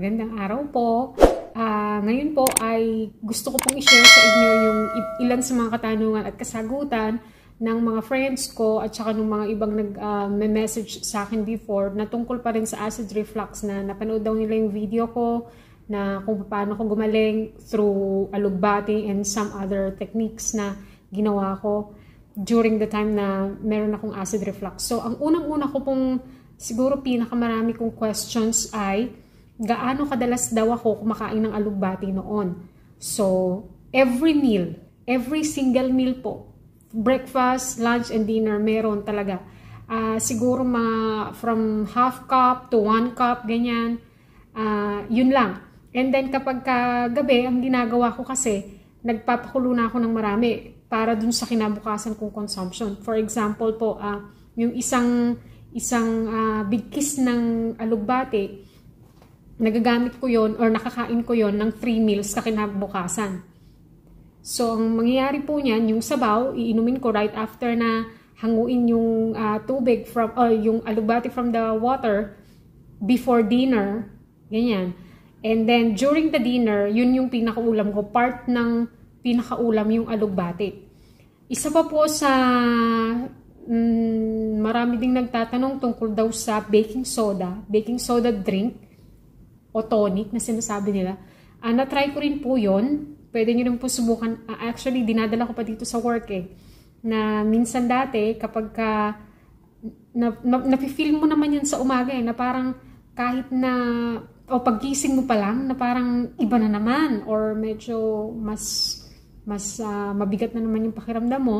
Magandang araw po. Uh, ngayon po ay gusto ko pong i-share sa inyo yung ilan sa mga katanungan at kasagutan ng mga friends ko at saka ng mga ibang nag-message ah, uh, sa akin before na tungkol pa rin sa acid reflux na napanood daw nila yung video ko na kung paano ko gumaling through alugbati and some other techniques na ginawa ko during the time na meron akong acid reflux. So, ang unang-una ko pong siguro pinakamarami kong questions ay gaano kadalas daw ako kumakain ng alugbati noon. So, every meal, every single meal po, breakfast, lunch, and dinner, meron talaga. Uh, siguro mga from half cup to one cup, ganyan. Uh, yun lang. And then kapag ka gabi, ang ginagawa ko kasi, nagpapakulo na ako ng marami para dun sa kinabukasan kong consumption. For example po, uh, yung isang isang uh, big kiss ng alugbate, nagagamit ko yon or nakakain ko yon ng 3 meals sa kinabukasan. So, ang mangyayari po niyan, yung sabaw, iinumin ko right after na hanguin yung uh, tubig from, uh, yung alubati from the water before dinner. Ganyan. And then, during the dinner, yun yung pinakaulam ko. Part ng pinakaulam yung alugbati. Isa pa po sa mm, marami ding nagtatanong tungkol daw sa baking soda, baking soda drink o tonic na sinasabi nila. Uh, na-try ko rin po yon. Pwede nyo rin po subukan. Uh, actually, dinadala ko pa dito sa work eh. Na minsan dati, kapag ka, na, na, napifeel mo naman yun sa umaga eh, na parang kahit na, o pagkising mo pa lang, na parang iba na naman, or medyo mas, mas uh, mabigat na naman yung pakiramdam mo.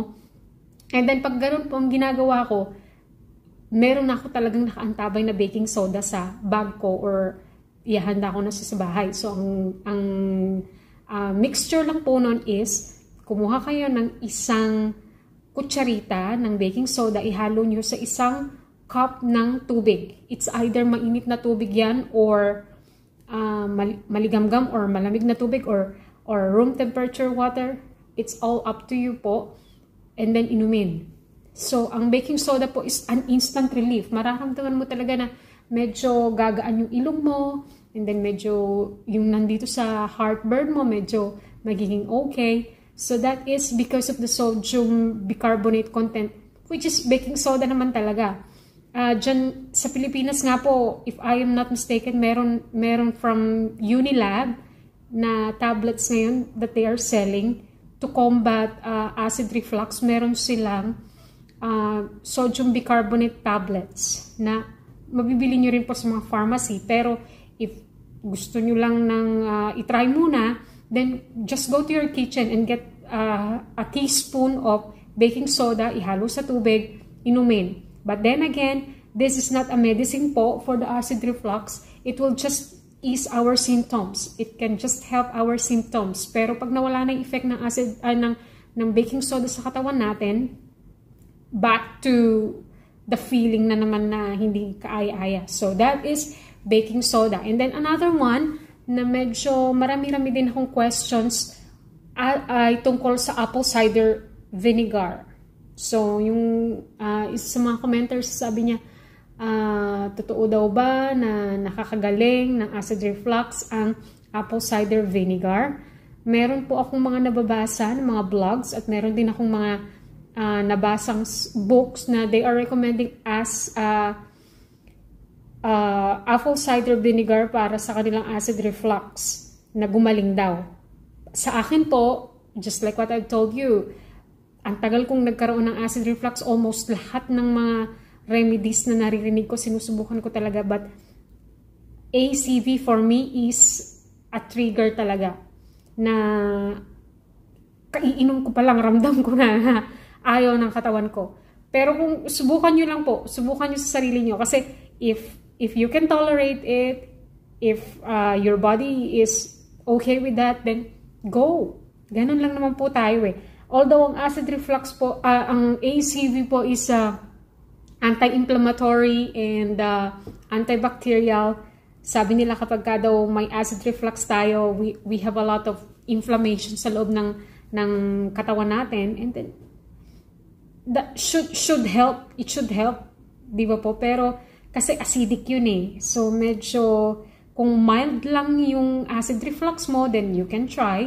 And then pag ganun po ang ginagawa ko, meron ako talagang nakaantabay na baking soda sa bag ko or ihanda ko na sa bahay. So, ang, ang uh, mixture lang po nun is, kumuha kayo ng isang kutsarita ng baking soda, ihalo nyo sa isang cup ng tubig. It's either mainit na tubig yan or uh, ah, mal maligamgam or malamig na tubig or, or room temperature water. It's all up to you po. And then inumin. So, ang baking soda po is an instant relief. Mararamdaman mo talaga na medyo gagaan yung ilong mo, and then medyo yung nandito sa heartburn mo, medyo magiging okay. So that is because of the sodium bicarbonate content, which is baking soda naman talaga. Uh, dyan, sa Pilipinas nga po, if I am not mistaken, meron, meron from Unilab na tablets ngayon that they are selling to combat uh, acid reflux. Meron silang uh, sodium bicarbonate tablets na mabibili nyo rin po sa mga pharmacy. Pero if gusto nyo lang ng uh, itry muna, then just go to your kitchen and get uh, a teaspoon of baking soda, ihalo sa tubig, inumin. But then again, this is not a medicine po for the acid reflux. It will just ease our symptoms. It can just help our symptoms. Pero pag nawala na yung effect ng acid uh, ng ng baking soda sa katawan natin, back to the feeling na naman na hindi kaaya-aya. So that is baking soda. And then another one na medyo marami-rami din akong questions uh, ay tungkol sa apple cider vinegar. So yung uh, isa sa mga commenters sabi niya, uh, totoo daw ba na nakakagaling ng acid reflux ang apple cider vinegar? Meron po akong mga nababasa ng mga blogs at meron din akong mga uh, nabasang books na they are recommending as uh, uh, apple cider vinegar para sa kanilang acid reflux na gumaling daw. Sa akin to, just like what I've told you, ang tagal kong nagkaroon ng acid reflux, almost lahat ng mga remedies na naririnig ko, sinusubukan ko talaga. But ACV for me is a trigger talaga na kaiinom ko palang ramdam ko na ayaw ng katawan ko. Pero kung subukan nyo lang po, subukan nyo sa sarili nyo. Kasi if, if you can tolerate it, if uh, your body is okay with that, then go. Ganun lang naman po tayo eh. Although ang acid reflux po, uh, ang ACV po is uh, anti-inflammatory and uh, antibacterial. Sabi nila kapag ka daw may acid reflux tayo, we, we have a lot of inflammation sa loob ng, ng katawan natin. And then that should should help it should help di ba po pero kasi acidic yun eh so medyo kung mild lang yung acid reflux mo then you can try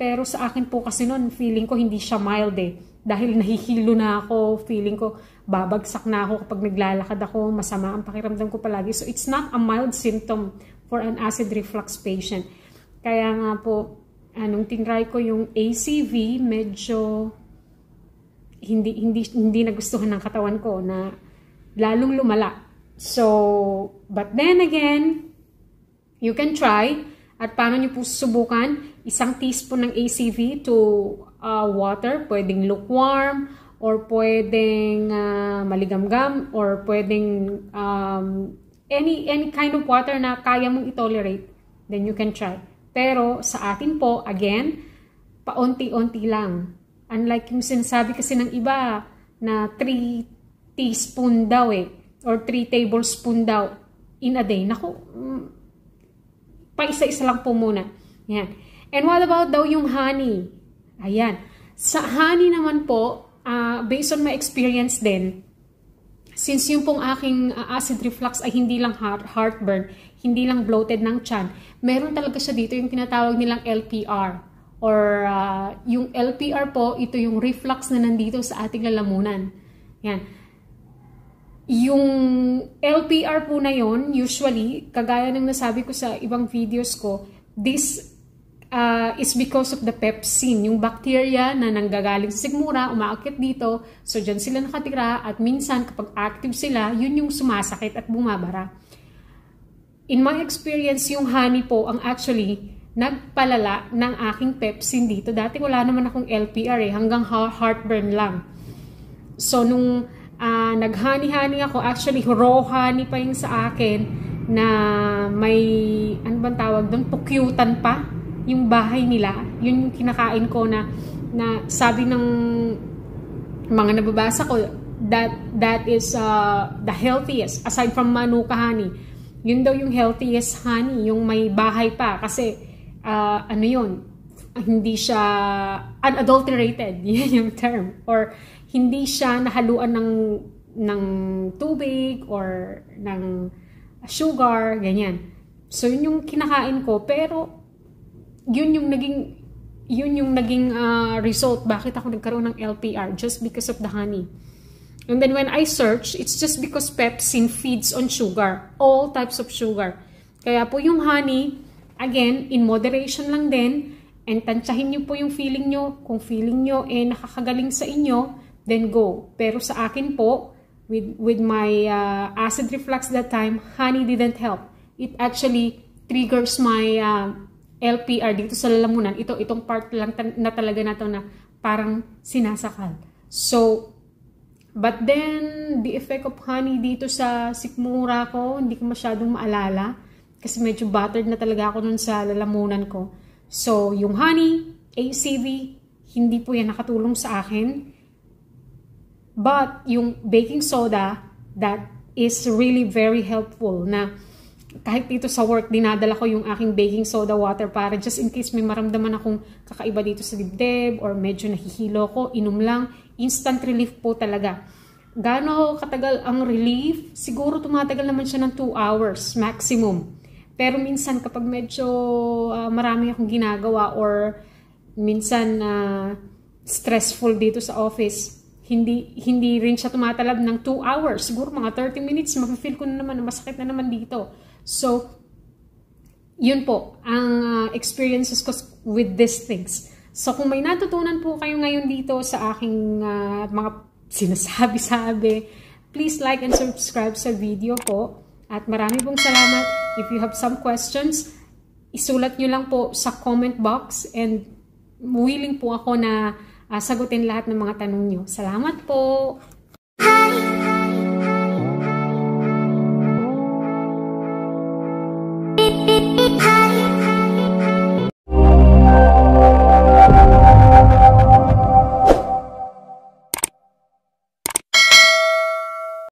pero sa akin po kasi noon feeling ko hindi siya mild eh dahil nahihilo na ako feeling ko babagsak na ako kapag naglalakad ako masama ang pakiramdam ko palagi so it's not a mild symptom for an acid reflux patient kaya nga po anong tinry ko yung ACV medyo hindi hindi hindi nagustuhan ng katawan ko na lalong lumala. So, but then again, you can try at paano niyo po subukan isang teaspoon ng ACV to uh, water, pwedeng lukewarm or pwedeng uh, maligamgam or pwedeng um, any any kind of water na kaya mong i-tolerate, then you can try. Pero sa atin po, again, paunti-unti lang Unlike yung sinasabi kasi ng iba na 3 teaspoon daw eh, or 3 tablespoon daw in a day. Naku, mm, pa isa-isa lang po muna. Yan. And what about daw yung honey? Ayan. Sa honey naman po, uh, based on my experience din, since yung pong aking ah, acid reflux ay hindi lang heart heartburn, hindi lang bloated ng chan, meron talaga siya dito yung tinatawag nilang LPR or uh, yung LPR po, ito yung reflux na nandito sa ating lalamunan. Yan. Yung LPR po na yon usually, kagaya ng nasabi ko sa ibang videos ko, this uh, is because of the pepsin, yung bacteria na nanggagaling sa sigmura, umaakit dito, so dyan sila nakatira, at minsan kapag active sila, yun yung sumasakit at bumabara. In my experience, yung honey po ang actually nagpalala ng aking pepsin dito. Dati wala naman akong LPR eh, hanggang heartburn lang. So, nung uh, naghani-hani ako, actually, raw honey pa yung sa akin na may, ano bang tawag doon, pukyutan pa yung bahay nila. Yun yung kinakain ko na, na sabi ng mga nababasa ko, that that is uh, the healthiest aside from manuka honey. Yun daw yung healthiest honey, yung may bahay pa kasi uh, ano yun, hindi siya unadulterated, yun yung term. Or hindi siya nahaluan ng ng tubig or ng sugar, ganyan. So yun yung kinakain ko pero yun yung naging yun yung naging uh, result bakit ako nagkaroon ng LPR just because of the honey. And then when I search, it's just because pepsin feeds on sugar, all types of sugar. Kaya po yung honey, Again, in moderation lang din. And tansyahin nyo po yung feeling nyo. Kung feeling nyo eh nakakagaling sa inyo, then go. Pero sa akin po, with, with my uh, acid reflux that time, honey didn't help. It actually triggers my uh, LPR dito sa lalamunan. Ito, itong part lang na talaga na na parang sinasakal. So, but then, the effect of honey dito sa sikmura ko, hindi ko masyadong maalala. Kasi medyo battered na talaga ako nun sa lalamunan ko. So, yung honey, ACV, hindi po yan nakatulong sa akin. But, yung baking soda, that is really very helpful na kahit dito sa work, dinadala ko yung aking baking soda water para just in case may maramdaman akong kakaiba dito sa dibdib or medyo nahihilo ko, inom lang. Instant relief po talaga. Gano'n katagal ang relief? Siguro tumatagal naman siya ng 2 hours maximum. Pero minsan kapag medyo uh, marami akong ginagawa or minsan uh, stressful dito sa office, hindi hindi rin siya tumatalab ng 2 hours. Siguro mga 30 minutes, mafe ko na naman na masakit na naman dito. So, yun po, ang uh, experiences ko with these things. So, kung may natutunan po kayo ngayon dito sa aking uh, mga sinasabi-sabi, please like and subscribe sa video ko. At marami pong salamat. If you have some questions, isulat nyo lang po sa comment box and willing po ako na uh, sagutin lahat ng mga tanong nyo. Salamat po! Hi!